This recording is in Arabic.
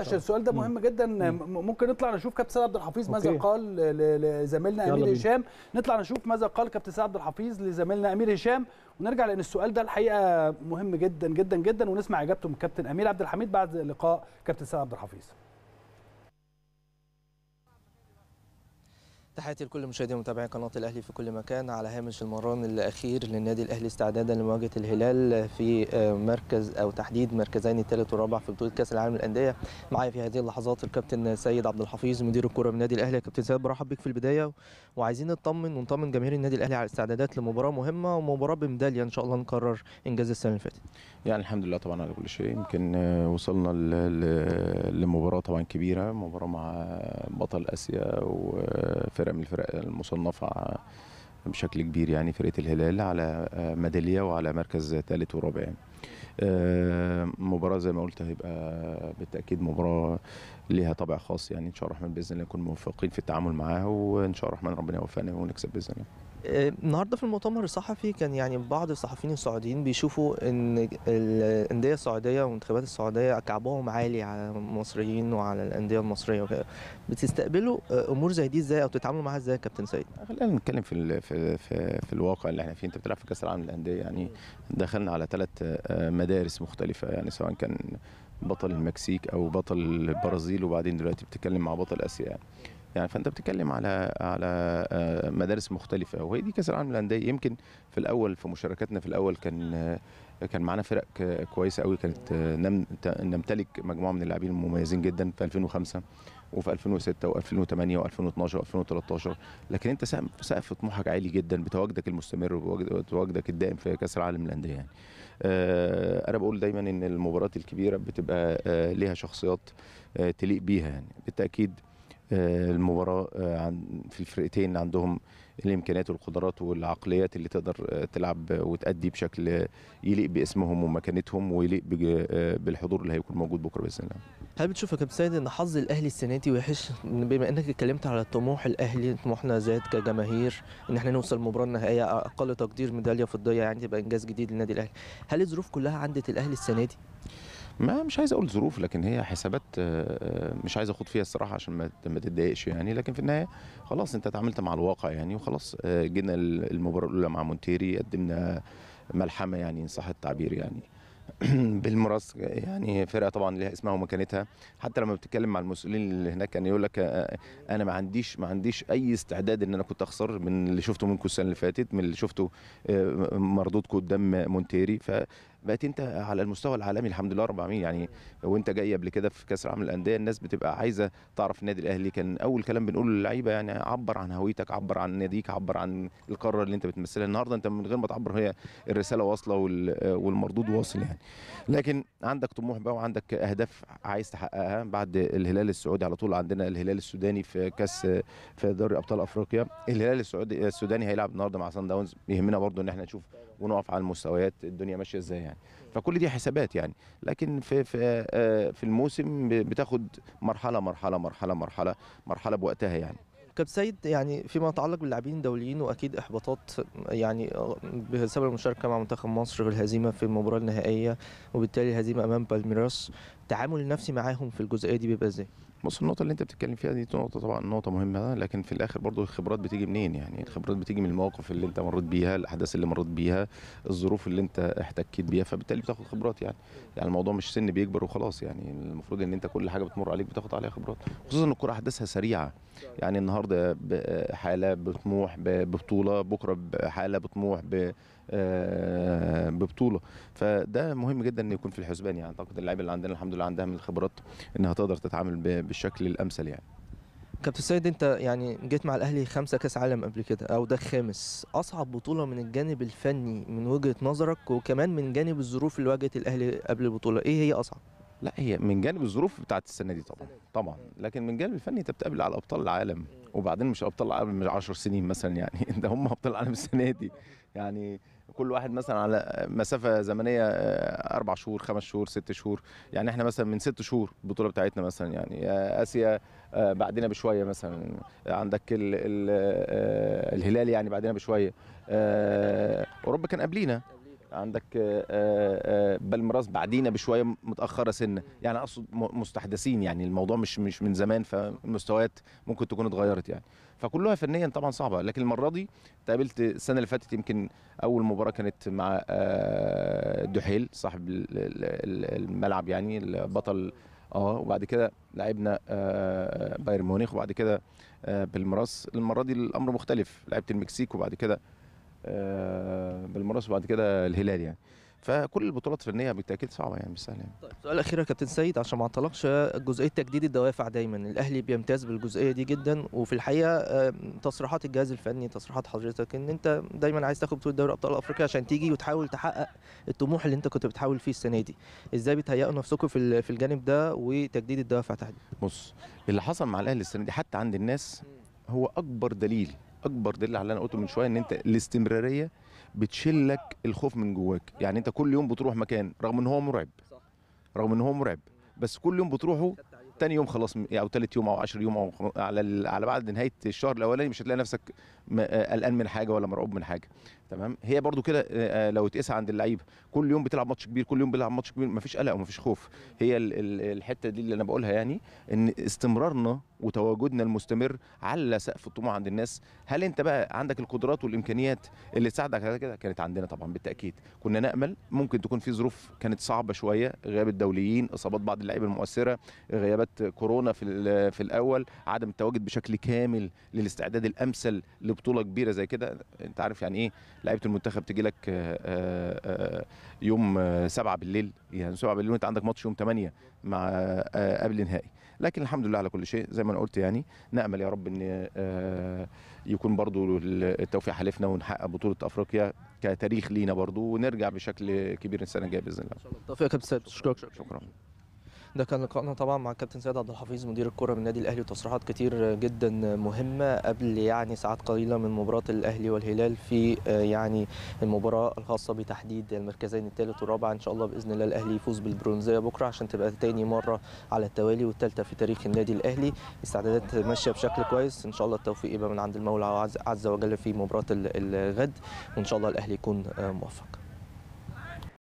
عشان السؤال ده مهم جدا ممكن نطلع نشوف كابتن سيد عبد الحفيظ ماذا قال لزميلنا امير هشام نطلع نشوف ماذا قال كابتن سيد عبد الحفيظ لزميلنا امير هشام ونرجع لان السؤال ده الحقيقه مهم جدا جدا جدا ونسمع اجابته من كابتن امير عبد الحميد بعد لقاء كابتن سيد عبد الحفيظ تحياتي لكل مشاهدي ومتابعي قناه الاهلي في كل مكان على هامش المران الاخير للنادي الاهلي استعدادا لمواجهه الهلال في آه، مركز او تحديد مركزين الثالث والرابع في بطوله كاس العالم للانديه معايا في هذه اللحظات الكابتن سيد عبد الحفيظ مدير الكره بالنادي الاهلي كابتن سيد برحب بك في البدايه وعايزين نطمن ونطمن جماهير النادي الاهلي على الاستعدادات لمباراه مهمه ومباراه بميداليه ان شاء الله نكرر انجاز السنه اللي فاتت يعني الحمد لله طبعا على كل شيء يمكن آه، وصلنا لمباراه طبعا كبيره مباراه مع بطل اسيا وفرق آه، فرق من الفرق المصنفه بشكل كبير يعني فرقه الهلال على ميداليه وعلى مركز ثالث ورابع يعني. مباراة زي ما قلت هيبقى بالتأكيد مباراة ليها طابع خاص يعني إن شاء الله الرحمن بإذن الله نكون موفقين في التعامل معاها وإن شاء الله الرحمن ربنا يوفقنا ونكسب بإذن الله النهارده في المؤتمر الصحفي كان يعني بعض الصحفيين السعوديين بيشوفوا ان الانديه السعوديه والمنتخبات السعوديه كعبهم عالي على المصريين وعلى الانديه المصريه وكده بتستقبلوا امور زي دي ازاي او بتتعاملوا معاها ازاي يا كابتن سيد؟ خلينا نتكلم في في, في في الواقع اللي احنا فيه انت بتلعب في كاس العالم للانديه يعني دخلنا على ثلاث آه، مدارس مختلفه يعني سواء كان بطل المكسيك او بطل البرازيل وبعدين دلوقتي بتتكلم مع بطل اسيا يعني. يعني فانت بتتكلم على على آه، مدارس مختلفه وهي دي كاس العالم للانديه يمكن في الاول في مشاركتنا في الاول كان كان معانا فرق كويسه قوي كانت نمتلك مجموعه من اللاعبين المميزين جدا في 2005 وفي 2006 و2008 و2012 و2013 لكن انت سقف طموحك عالي جدا بتواجدك المستمر وبتواجدك الدائم في كاس العالم للانديه يعني آه، انا بقول دايما ان المباريات الكبيره بتبقى آه، ليها شخصيات تليق بيها يعني بالتاكيد آه، المباراه آه، في الفرقتين عندهم الامكانيات والقدرات والعقليات اللي تقدر آه، تلعب وتأدي بشكل يليق باسمهم ومكانتهم ويليق بالحضور اللي هيكون موجود بكره باذن الله. هل بتشوف يا كابتن سيد ان حظ الاهلي السنه دي وحش بما انك اتكلمت على طموح الاهلي طموحنا زاد كجماهير ان احنا نوصل مباراه النهائيه اقل تقدير ميداليه فضيه يعني تبقى انجاز جديد للنادي الاهلي. هل الظروف كلها عندت الاهلي السنه دي؟ ما مش عايز اقول ظروف لكن هي حسابات آه، آه، مش عايز اخوض فيها الصراحه عشان ما تتضايقش يعني لكن في النهايه خلاص انت تعاملت مع الواقع يعني وخلاص آه، جينا المباراه الاولى مع مونتيري قدمنا ملحمه يعني ان صح التعبير يعني بالمراس يعني فرقه طبعا ليها اسمها ومكانتها حتى لما بتتكلم مع المسؤولين اللي هناك كان يقول لك انا ما عنديش ما عنديش اي استعداد ان انا كنت اخسر من اللي شفته منكم السنه اللي فاتت من اللي شفته مردودكم قدام مونتيري ف بقيت انت على المستوى العالمي الحمد لله رب العالمين يعني وانت جاي قبل كده في كاس العالم للانديه الناس بتبقى عايزه تعرف النادي الاهلي كان اول كلام بنقوله للعيبه يعني عبر عن هويتك عبر عن ناديك عبر عن القاره اللي انت بتمثلها النهارده انت من غير ما تعبر هي الرساله واصله والمردود واصل يعني لكن عندك طموح بقى وعندك اهداف عايز تحققها بعد الهلال السعودي على طول عندنا الهلال السوداني في كاس في دوري ابطال افريقيا الهلال السعودي السوداني هيلعب النهارده مع سان داونز يهمنا برضو ان احنا نشوف ونقف على المستويات الدنيا ماشيه ازاي يعني فكل دي حسابات يعني لكن في في آه، في الموسم بتاخد مرحله مرحله مرحله مرحله مرحله بوقتها يعني كابتن سيد يعني فيما يتعلق باللاعبين الدوليين واكيد احباطات يعني بسبب المشاركه مع منتخب مصر والهزيمه في المباراه النهائيه وبالتالي الهزيمه امام بالميراس التعامل النفسي معاهم في الجزئيه دي بيبقى ازاي؟ بص النقطة اللي أنت بتتكلم فيها دي نقطة طبعا نقطة مهمة لكن في الآخر برضو الخبرات بتيجي منين يعني الخبرات بتيجي من المواقف اللي أنت مريت بيها الأحداث اللي مريت بيها الظروف اللي أنت احتكيت بيها فبالتالي بتاخد خبرات يعني يعني الموضوع مش سن بيكبر وخلاص يعني المفروض إن أنت كل حاجة بتمر عليك بتاخد عليها خبرات خصوصا الكرة أحداثها سريعة يعني النهاردة النهارده بحاله بطموح ببطوله بكره بحاله بطموح آه، ببطوله فده مهم جدا ان يكون في الحسبان يعني اعتقد اللعيبه اللي عندنا الحمد لله عندها من الخبرات انها تقدر تتعامل بالشكل الامثل يعني كابتن سيد انت يعني جيت مع الاهلي خمسه كاس عالم قبل كده او ده الخامس اصعب بطوله من الجانب الفني من وجهه نظرك وكمان من جانب الظروف اللي واجهت الاهلي قبل البطوله ايه هي اصعب لا هي من جانب الظروف بتاعت السنه دي طبعا طبعا لكن من جانب الفني انت بتقابل على ابطال العالم وبعدين مش ابطال العالم من 10 سنين مثلا يعني ده هم ابطال العالم السنه دي يعني كل واحد مثلا على مسافه زمنيه آه، اربع شهور خمس شهور ست شهور يعني احنا مثلا من ست شهور البطوله بتاعتنا مثلا يعني آه، اسيا آه، بعدنا بشويه مثلا عندك الـ الـ الهلال يعني بعدنا بشويه اوروبا كان قبلينا عندك آه، آه، آه، بالمراس بعدينا بشويه متاخره سنه يعني اقصد مستحدثين يعني الموضوع مش مش من زمان فالمستويات ممكن تكون اتغيرت يعني فكلها فنيا طبعا صعبه لكن المره دي تقابلت السنه اللي فاتت يمكن اول مباراه كانت مع دحيل صاحب الملعب يعني البطل اه وبعد كده لعبنا بايرن ميونخ وبعد كده بالمراس المره دي الامر مختلف لعبت المكسيك وبعد كده آه، بالمرس وبعد كده الهلال يعني فكل البطولات الفنيه بالتاكيد صعبه يعني مش سهله يعني. طيب سؤال اخير يا كابتن سيد عشان ما اعطلقش جزئيه تجديد الدوافع دايما الاهلي بيمتاز بالجزئيه دي جدا وفي الحقيقه تصريحات الجهاز الفني تصريحات حضرتك ان انت دايما عايز تاخد بطوله دوري ابطال افريقيا عشان تيجي وتحاول تحقق الطموح اللي انت كنت بتحاول فيه السنه دي ازاي بتهيئوا نفسكم في في الجانب ده وتجديد الدوافع تحديدا بص اللي حصل مع الاهلي السنه دي حتى عند الناس هو اكبر دليل اكبر دليل على اللي انا قلته من شويه ان انت الاستمراريه بتشيل لك الخوف من جواك يعني انت كل يوم بتروح مكان رغم ان هو مرعب رغم ان هو مرعب بس كل يوم بتروحه تاني يوم خلاص او تالت يوم او عشر يوم او على على بعد نهايه الشهر الاولاني مش هتلاقي نفسك آه، قلقان من حاجه ولا مرعوب من حاجه تمام هي برضو كده آه، آه، لو تقيسها عند اللعيبه كل يوم بتلعب ماتش كبير كل يوم بيلعب ماتش كبير مفيش قلق ومفيش خوف هي الحته دي اللي انا بقولها يعني ان استمرارنا وتواجدنا المستمر على سقف الطموح عند الناس هل انت بقى عندك القدرات والامكانيات اللي تساعدك على كده كانت عندنا طبعا بالتاكيد كنا نامل ممكن تكون في ظروف كانت صعبه شويه غياب الدوليين اصابات بعض اللعيبه المؤثره غيابات كورونا في في الاول عدم التواجد بشكل كامل للاستعداد الامثل لبطوله كبيره زي كده انت عارف يعني ايه لعيبه المنتخب تجي لك آه، آه، آه، يوم 7 بالليل يعني سبعة بالليل وانت عندك ماتش يوم 8 مع آه، آه، قبل النهائي لكن الحمد لله على كل شيء زي ما انا قلت يعني نامل يا رب ان آه، يكون برضو التوفيق حلفنا ونحقق بطوله افريقيا كتاريخ لينا برضو ونرجع بشكل كبير السنه الجايه باذن الله. ان شاء الله التوفيق يا كابتن شكرا شكرا. شكرا. ده كان لقائنا طبعا مع الكابتن سيد عبد الحفيظ مدير الكره من النادي الاهلي وتصريحات كتير جدا مهمه قبل يعني ساعات قليله من مباراه الاهلي والهلال في آه، يعني المباراه الخاصه بتحديد المركزين الثالث والرابع ان شاء الله باذن الله الاهلي يفوز بالبرونزيه بكره عشان تبقى ثاني مره على التوالي والثالثه في تاريخ النادي الاهلي استعدادات ماشيه بشكل كويس ان شاء الله التوفيق يبقى من عند المولى عز وجل في مباراه الغد وان شاء الله الاهلي يكون آه، موفق